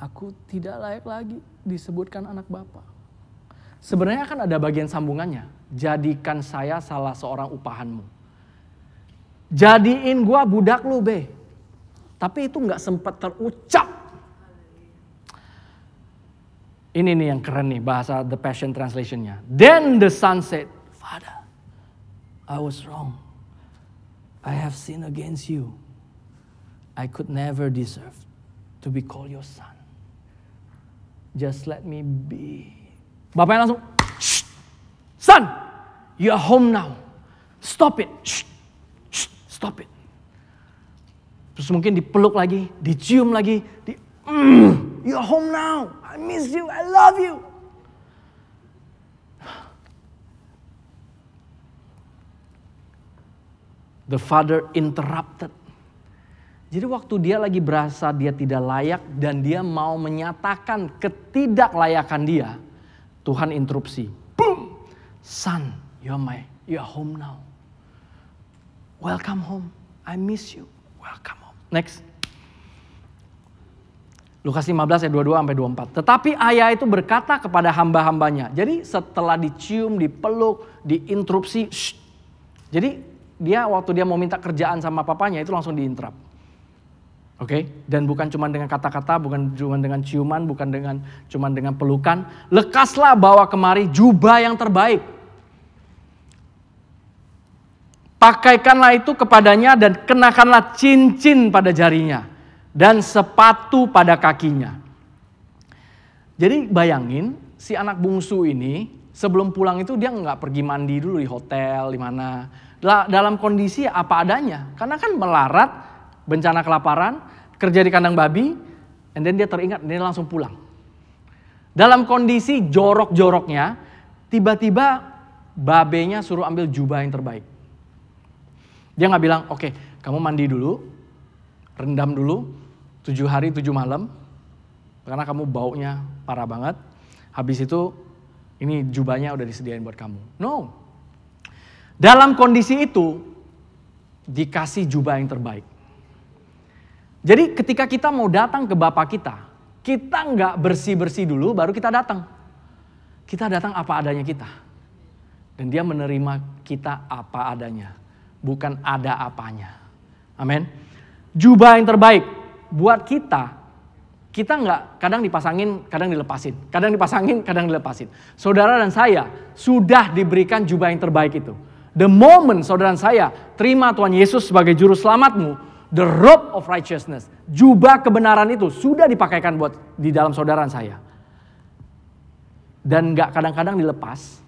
Aku tidak layak lagi disebutkan anak Bapa. Sebenarnya akan ada bagian sambungannya jadikan saya salah seorang upahanmu. Jadiin gua budak lu be. Tapi itu nggak sempat terucap. Ini nih yang keren nih bahasa The Passion Translationnya. Then the son said, Father, I was wrong. I have sinned against you. I could never deserve to be called your son. Just let me be. Bapaknya langsung, Son, you are home now. Stop it. Shh, shh, stop it. Terus mungkin dipeluk lagi, dicium lagi, di mm, you are home now. I miss you. I love you. The father interrupted. Jadi waktu dia lagi berasa dia tidak layak dan dia mau menyatakan ketidaklayakan dia, Tuhan interupsi. Boom! Son, you are my, you are home now. Welcome home. I miss you. Welcome home. Next. Lukas 15 ayat 22 sampai 24. Tetapi ayah itu berkata kepada hamba-hambanya. Jadi setelah dicium, dipeluk, diinterupsi. Shh. Jadi dia waktu dia mau minta kerjaan sama papanya itu langsung diinterap. Oke, okay? dan bukan cuma dengan kata-kata, bukan cuma dengan ciuman, bukan dengan cuma dengan pelukan. Lekaslah bawa kemari jubah yang terbaik. Pakaikanlah itu kepadanya dan kenakanlah cincin pada jarinya dan sepatu pada kakinya. Jadi bayangin si anak bungsu ini sebelum pulang itu dia nggak pergi mandi dulu di hotel di mana dalam kondisi apa adanya karena kan melarat bencana kelaparan kerja di kandang babi, and then dia teringat, dia langsung pulang. Dalam kondisi jorok-joroknya, tiba-tiba babenya suruh ambil jubah yang terbaik. Dia nggak bilang, oke okay, kamu mandi dulu, rendam dulu, tujuh hari tujuh malam, karena kamu baunya parah banget. Habis itu ini jubahnya udah disediain buat kamu. No. Dalam kondisi itu dikasih jubah yang terbaik. Jadi ketika kita mau datang ke Bapak kita, kita nggak bersih-bersih dulu baru kita datang. Kita datang apa adanya kita. Dan dia menerima kita apa adanya. Bukan ada apanya. Amin. Jubah yang terbaik buat kita. Kita nggak kadang dipasangin, kadang dilepasin. Kadang dipasangin, kadang dilepasin. Saudara dan saya sudah diberikan jubah yang terbaik itu. The moment saudara dan saya terima Tuhan Yesus sebagai juru selamatmu, The robe of righteousness, jubah kebenaran itu sudah dipakaikan buat di dalam saudara saya. Dan nggak kadang-kadang dilepas.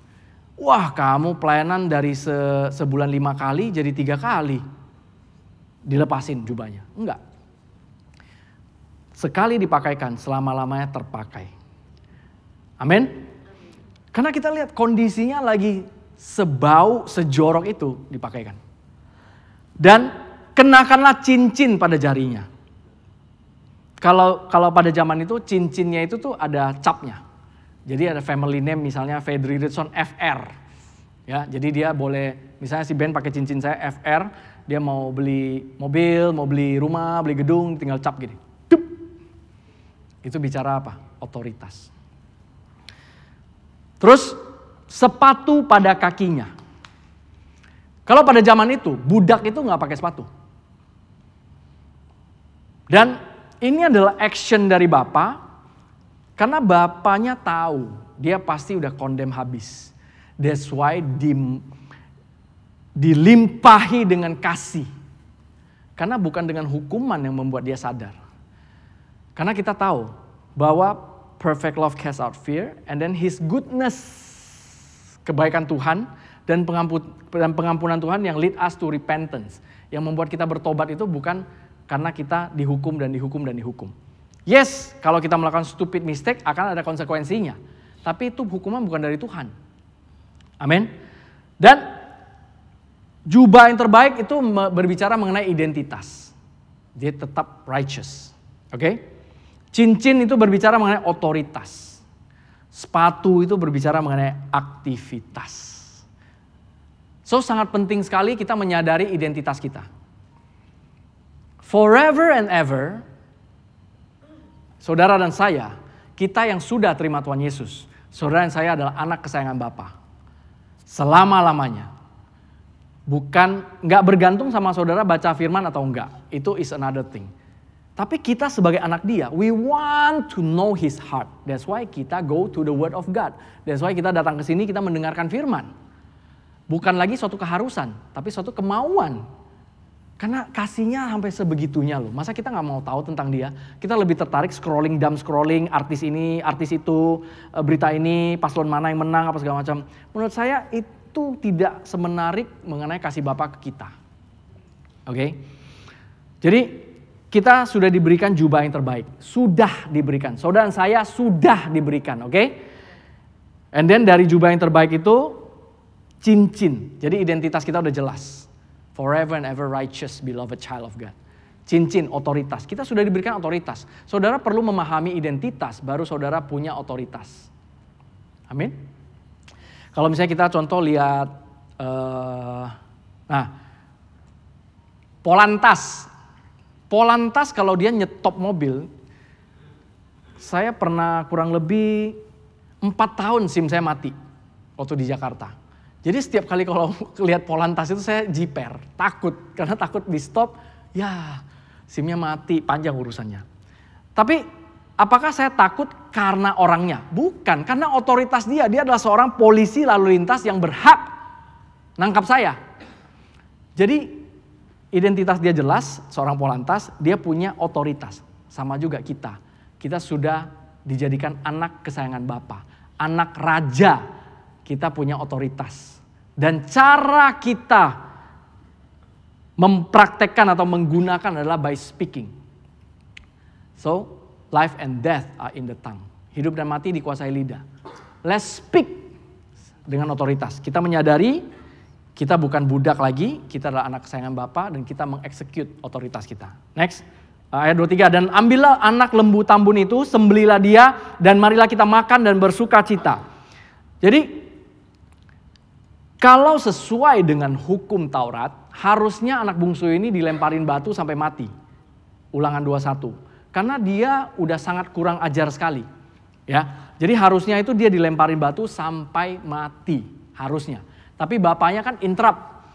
Wah kamu pelayanan dari se sebulan lima kali jadi tiga kali. Dilepasin jubahnya. Enggak. Sekali dipakaikan selama-lamanya terpakai. Amin. Karena kita lihat kondisinya lagi sebau, sejorok itu dipakaikan. Dan kenakanlah cincin pada jarinya. Kalau kalau pada zaman itu cincinnya itu tuh ada capnya. Jadi ada family name misalnya Fedri FR. Ya, jadi dia boleh misalnya si Ben pakai cincin saya FR, dia mau beli mobil, mau beli rumah, beli gedung, tinggal cap gini. Dup. Itu bicara apa? Otoritas. Terus sepatu pada kakinya. Kalau pada zaman itu budak itu nggak pakai sepatu. Dan ini adalah action dari Bapak, karena Bapaknya tahu dia pasti udah kondem habis. That's why di, dilimpahi dengan kasih. Karena bukan dengan hukuman yang membuat dia sadar. Karena kita tahu bahwa perfect love casts out fear and then his goodness kebaikan Tuhan dan pengampunan Tuhan yang lead us to repentance. Yang membuat kita bertobat itu bukan karena kita dihukum dan dihukum dan dihukum. Yes, kalau kita melakukan stupid mistake akan ada konsekuensinya. Tapi itu hukuman bukan dari Tuhan. Amin. Dan jubah yang terbaik itu berbicara mengenai identitas. Dia tetap righteous. Oke? Okay? Cincin itu berbicara mengenai otoritas. Sepatu itu berbicara mengenai aktivitas. So sangat penting sekali kita menyadari identitas kita forever and ever, saudara dan saya, kita yang sudah terima Tuhan Yesus, saudara dan saya adalah anak kesayangan Bapa. Selama-lamanya. Bukan, nggak bergantung sama saudara baca firman atau enggak. Itu is another thing. Tapi kita sebagai anak dia, we want to know his heart. That's why kita go to the word of God. That's why kita datang ke sini, kita mendengarkan firman. Bukan lagi suatu keharusan, tapi suatu kemauan karena kasihnya sampai sebegitunya loh. Masa kita nggak mau tahu tentang dia? Kita lebih tertarik scrolling, dumb scrolling, artis ini, artis itu, e, berita ini, paslon mana yang menang, apa segala macam. Menurut saya itu tidak semenarik mengenai kasih Bapak ke kita. Oke? Okay? Jadi kita sudah diberikan jubah yang terbaik. Sudah diberikan. Saudara saya sudah diberikan, oke? Okay? And then dari jubah yang terbaik itu cincin. Jadi identitas kita udah jelas forever and ever righteous beloved child of God. Cincin, otoritas. Kita sudah diberikan otoritas. Saudara perlu memahami identitas, baru saudara punya otoritas. Amin. Kalau misalnya kita contoh lihat, uh, nah, polantas. Polantas kalau dia nyetop mobil, saya pernah kurang lebih empat tahun SIM saya mati waktu di Jakarta. Jadi setiap kali kalau lihat polantas itu saya jiper, takut. Karena takut di stop, ya simnya mati, panjang urusannya. Tapi apakah saya takut karena orangnya? Bukan, karena otoritas dia. Dia adalah seorang polisi lalu lintas yang berhak nangkap saya. Jadi identitas dia jelas, seorang polantas, dia punya otoritas. Sama juga kita. Kita sudah dijadikan anak kesayangan Bapa, anak raja kita punya otoritas. Dan cara kita mempraktekkan atau menggunakan adalah by speaking. So, life and death are in the tongue. Hidup dan mati dikuasai lidah. Let's speak dengan otoritas. Kita menyadari kita bukan budak lagi, kita adalah anak kesayangan Bapa dan kita mengeksekut otoritas kita. Next. Uh, ayat 23, dan ambillah anak lembu tambun itu, sembelilah dia, dan marilah kita makan dan bersuka cita. Jadi kalau sesuai dengan hukum Taurat, harusnya anak bungsu ini dilemparin batu sampai mati. Ulangan 21. Karena dia udah sangat kurang ajar sekali. Ya. Jadi harusnya itu dia dilemparin batu sampai mati, harusnya. Tapi bapaknya kan intrap.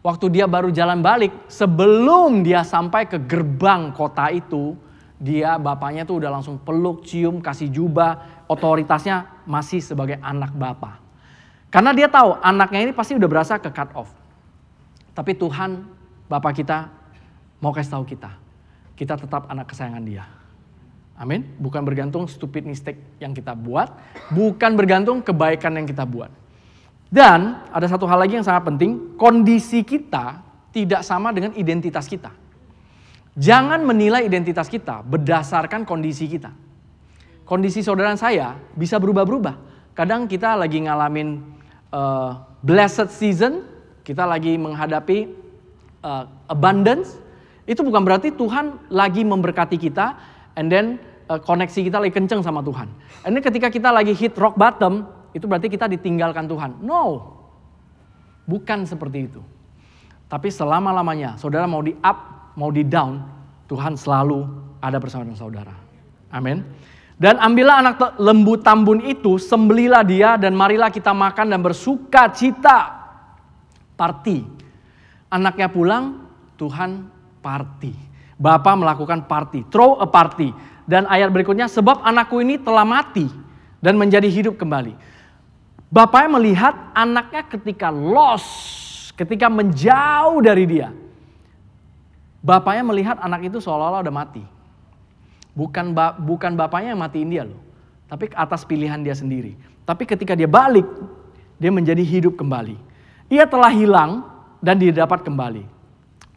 Waktu dia baru jalan balik, sebelum dia sampai ke gerbang kota itu, dia bapaknya tuh udah langsung peluk, cium, kasih jubah, otoritasnya masih sebagai anak bapak. Karena dia tahu anaknya ini pasti udah berasa ke cut off. Tapi Tuhan, Bapak kita mau kasih tahu kita. Kita tetap anak kesayangan dia. Amin. Bukan bergantung stupid mistake yang kita buat. Bukan bergantung kebaikan yang kita buat. Dan ada satu hal lagi yang sangat penting. Kondisi kita tidak sama dengan identitas kita. Jangan menilai identitas kita berdasarkan kondisi kita. Kondisi saudara saya bisa berubah-berubah. Kadang kita lagi ngalamin uh, blessed season, kita lagi menghadapi uh, abundance, itu bukan berarti Tuhan lagi memberkati kita, and then uh, koneksi kita lagi kenceng sama Tuhan. And then ketika kita lagi hit rock bottom, itu berarti kita ditinggalkan Tuhan. No, bukan seperti itu. Tapi selama-lamanya, saudara mau di up, mau di down, Tuhan selalu ada bersama dengan saudara. Amin. Dan ambillah anak lembu tambun itu, sembelilah dia dan marilah kita makan dan bersuka cita. Parti. Anaknya pulang, Tuhan parti. Bapak melakukan party throw a party. Dan ayat berikutnya, sebab anakku ini telah mati dan menjadi hidup kembali. Bapaknya melihat anaknya ketika los ketika menjauh dari dia. Bapaknya melihat anak itu seolah-olah udah mati. Bukan ba bukan bapaknya yang matiin dia loh. Tapi atas pilihan dia sendiri. Tapi ketika dia balik, dia menjadi hidup kembali. Ia telah hilang dan didapat kembali.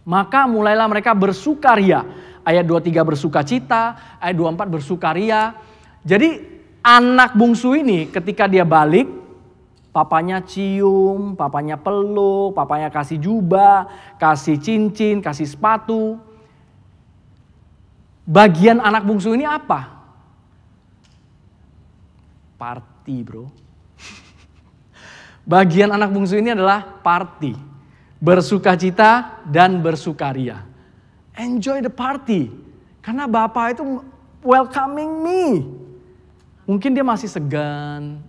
Maka mulailah mereka bersukaria. Ayat 23 cita, ayat 24 bersukaria. Jadi anak bungsu ini ketika dia balik, papanya cium, papanya peluk, papanya kasih jubah, kasih cincin, kasih sepatu bagian anak bungsu ini apa? Party bro. Bagian anak bungsu ini adalah party. Bersuka cita dan bersukaria. Enjoy the party. Karena Bapak itu welcoming me. Mungkin dia masih segan.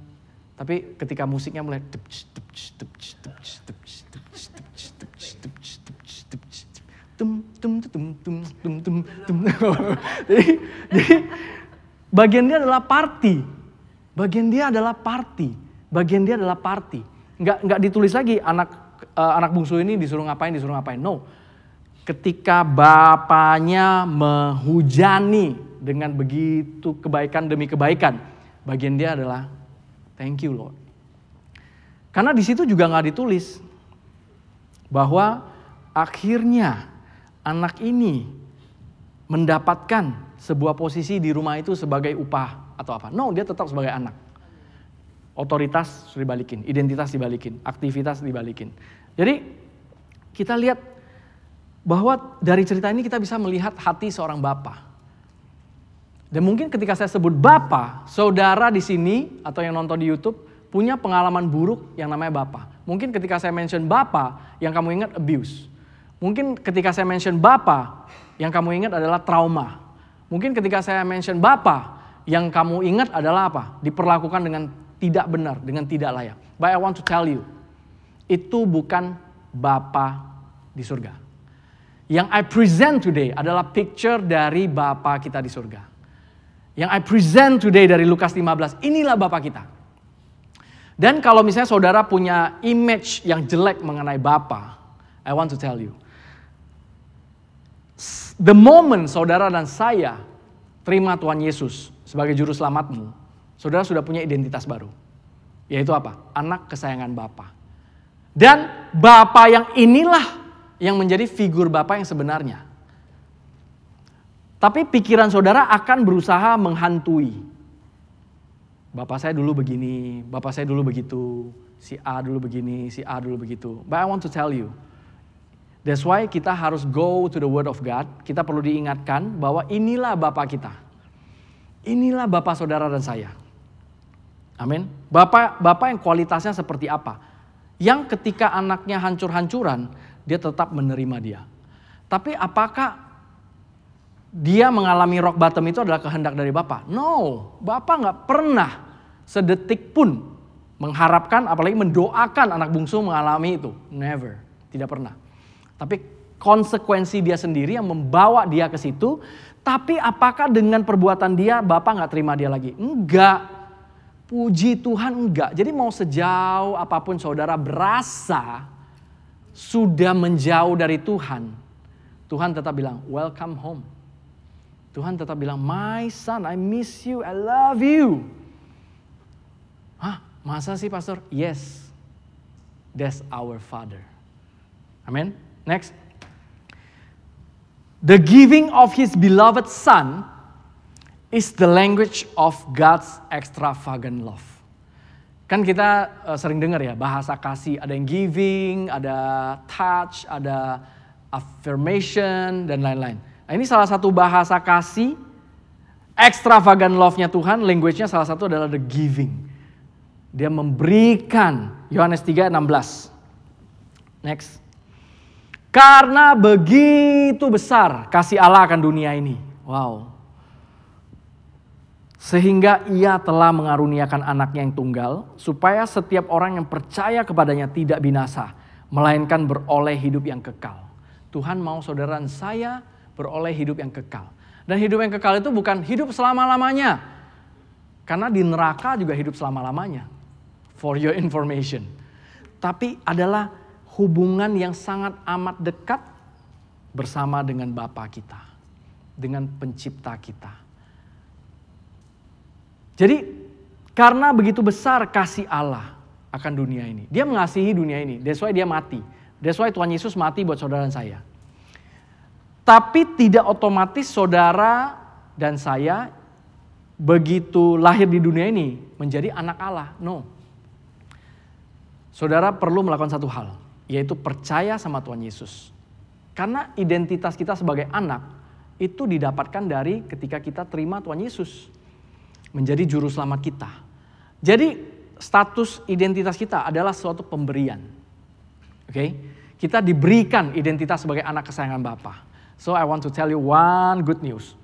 Tapi ketika musiknya mulai tum tum tum tum tum tum tum. jadi, jadi bagian dia adalah party. Bagian dia adalah party. Bagian dia adalah party. Nggak nggak ditulis lagi anak uh, anak bungsu ini disuruh ngapain, disuruh ngapain. No. Ketika bapaknya menghujani dengan begitu kebaikan demi kebaikan, bagian dia adalah thank you Lord. Karena di situ juga nggak ditulis bahwa akhirnya anak ini mendapatkan sebuah posisi di rumah itu sebagai upah atau apa. No, dia tetap sebagai anak. Otoritas dibalikin, identitas dibalikin, aktivitas dibalikin. Jadi kita lihat bahwa dari cerita ini kita bisa melihat hati seorang bapak. Dan mungkin ketika saya sebut bapak, saudara di sini atau yang nonton di YouTube punya pengalaman buruk yang namanya bapak. Mungkin ketika saya mention bapak, yang kamu ingat abuse. Mungkin ketika saya mention Bapa, yang kamu ingat adalah trauma. Mungkin ketika saya mention Bapa, yang kamu ingat adalah apa? Diperlakukan dengan tidak benar, dengan tidak layak. But I want to tell you, itu bukan Bapa di surga. Yang I present today adalah picture dari Bapa kita di surga. Yang I present today dari Lukas 15, inilah Bapa kita. Dan kalau misalnya saudara punya image yang jelek mengenai Bapa, I want to tell you, the moment saudara dan saya terima Tuhan Yesus sebagai juru selamatmu, saudara sudah punya identitas baru. Yaitu apa? Anak kesayangan Bapa. Dan Bapa yang inilah yang menjadi figur Bapa yang sebenarnya. Tapi pikiran saudara akan berusaha menghantui. Bapak saya dulu begini, bapak saya dulu begitu, si A dulu begini, si A dulu begitu. But I want to tell you, That's why kita harus go to the word of God. Kita perlu diingatkan bahwa inilah Bapak kita. Inilah Bapak saudara dan saya. Amin. Bapak Bapak yang kualitasnya seperti apa? Yang ketika anaknya hancur-hancuran, dia tetap menerima dia. Tapi apakah dia mengalami rock bottom itu adalah kehendak dari Bapak? No, Bapak nggak pernah sedetik pun mengharapkan apalagi mendoakan anak bungsu mengalami itu. Never, tidak pernah. Tapi konsekuensi dia sendiri yang membawa dia ke situ. Tapi apakah dengan perbuatan dia Bapak nggak terima dia lagi? Enggak. Puji Tuhan enggak. Jadi mau sejauh apapun saudara berasa sudah menjauh dari Tuhan. Tuhan tetap bilang, welcome home. Tuhan tetap bilang, my son, I miss you, I love you. Hah, masa sih pastor? Yes, that's our father. Amen. Next. The giving of his beloved son is the language of God's extravagant love. Kan kita uh, sering dengar ya bahasa kasih, ada yang giving, ada touch, ada affirmation dan lain-lain. Nah, ini salah satu bahasa kasih extravagant love-nya Tuhan, language-nya salah satu adalah the giving. Dia memberikan Yohanes 3:16. Next. Karena begitu besar kasih Allah akan dunia ini. Wow. Sehingga ia telah mengaruniakan anaknya yang tunggal supaya setiap orang yang percaya kepadanya tidak binasa. Melainkan beroleh hidup yang kekal. Tuhan mau saudara dan saya beroleh hidup yang kekal. Dan hidup yang kekal itu bukan hidup selama-lamanya. Karena di neraka juga hidup selama-lamanya. For your information. Tapi adalah hubungan yang sangat amat dekat bersama dengan Bapa kita, dengan pencipta kita. Jadi karena begitu besar kasih Allah akan dunia ini. Dia mengasihi dunia ini. That's why dia mati. That's why Tuhan Yesus mati buat saudara dan saya. Tapi tidak otomatis saudara dan saya begitu lahir di dunia ini menjadi anak Allah. No. Saudara perlu melakukan satu hal yaitu percaya sama Tuhan Yesus. Karena identitas kita sebagai anak itu didapatkan dari ketika kita terima Tuhan Yesus menjadi juru selamat kita. Jadi status identitas kita adalah suatu pemberian. Oke. Okay? Kita diberikan identitas sebagai anak kesayangan Bapa. So I want to tell you one good news.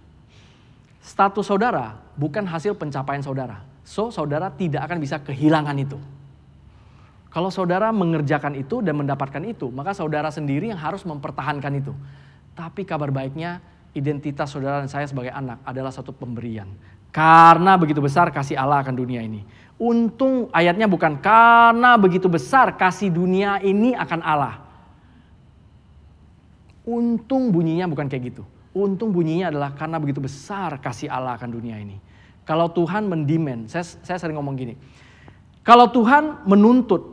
Status saudara bukan hasil pencapaian saudara. So saudara tidak akan bisa kehilangan itu. Kalau saudara mengerjakan itu dan mendapatkan itu, maka saudara sendiri yang harus mempertahankan itu. Tapi kabar baiknya, identitas saudara dan saya sebagai anak adalah satu pemberian. Karena begitu besar kasih Allah akan dunia ini. Untung ayatnya bukan karena begitu besar kasih dunia ini akan Allah. Untung bunyinya bukan kayak gitu. Untung bunyinya adalah karena begitu besar kasih Allah akan dunia ini. Kalau Tuhan mendemand, saya, saya sering ngomong gini. Kalau Tuhan menuntut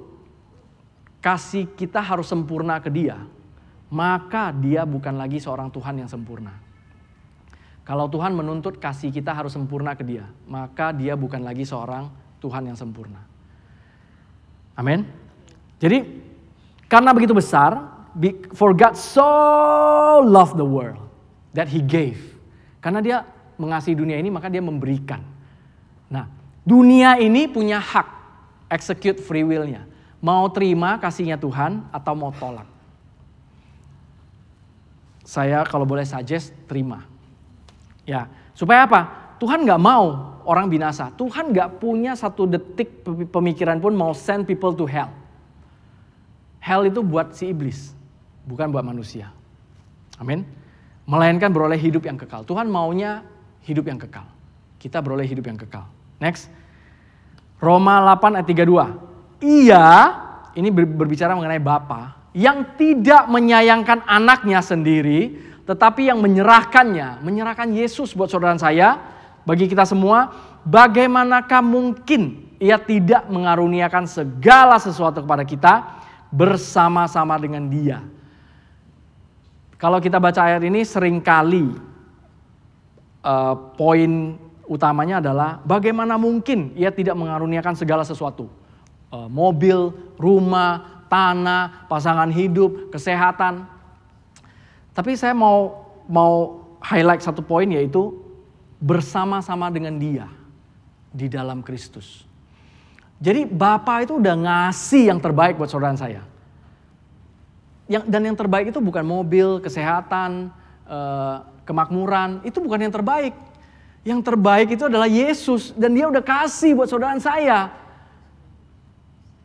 kasih kita harus sempurna ke dia, maka dia bukan lagi seorang Tuhan yang sempurna. Kalau Tuhan menuntut kasih kita harus sempurna ke dia, maka dia bukan lagi seorang Tuhan yang sempurna. Amin. Jadi karena begitu besar, for God so loved the world that he gave. Karena dia mengasihi dunia ini maka dia memberikan. Nah, dunia ini punya hak execute free will-nya. Mau terima kasihnya Tuhan atau mau tolak? Saya kalau boleh suggest, terima. Ya, supaya apa? Tuhan nggak mau orang binasa. Tuhan nggak punya satu detik pemikiran pun mau send people to hell. Hell itu buat si iblis, bukan buat manusia. Amin. Melainkan beroleh hidup yang kekal. Tuhan maunya hidup yang kekal. Kita beroleh hidup yang kekal. Next. Roma 8 ayat 32 ia, ini berbicara mengenai Bapa, yang tidak menyayangkan anaknya sendiri, tetapi yang menyerahkannya, menyerahkan Yesus buat saudara saya, bagi kita semua, bagaimanakah mungkin ia tidak mengaruniakan segala sesuatu kepada kita bersama-sama dengan dia. Kalau kita baca ayat ini seringkali uh, poin utamanya adalah bagaimana mungkin ia tidak mengaruniakan segala sesuatu. Eh, mobil, rumah, tanah, pasangan hidup, kesehatan. Tapi saya mau mau highlight satu poin yaitu bersama-sama dengan Dia di dalam Kristus. Jadi Bapak itu udah ngasih yang terbaik buat saudara saya. Yang, dan yang terbaik itu bukan mobil, kesehatan, eh, kemakmuran. Itu bukan yang terbaik. Yang terbaik itu adalah Yesus. Dan dia udah kasih buat saudara saya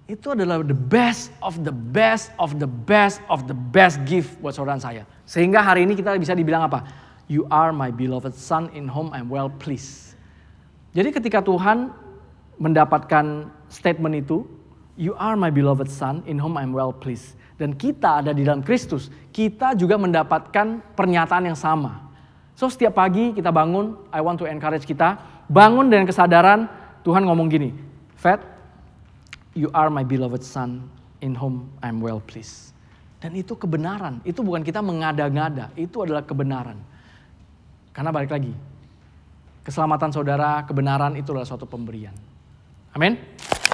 itu adalah the best of the best of the best of the best gift buat saudara saya. Sehingga hari ini kita bisa dibilang apa? You are my beloved son in whom I'm well pleased. Jadi ketika Tuhan mendapatkan statement itu, you are my beloved son in whom I'm well pleased. Dan kita ada di dalam Kristus, kita juga mendapatkan pernyataan yang sama. So setiap pagi kita bangun, I want to encourage kita, bangun dengan kesadaran Tuhan ngomong gini, Fat, You are my beloved son in whom I'm well pleased. Dan itu kebenaran. Itu bukan kita mengada-ngada. Itu adalah kebenaran. Karena balik lagi, keselamatan saudara, kebenaran itu adalah suatu pemberian. Amin.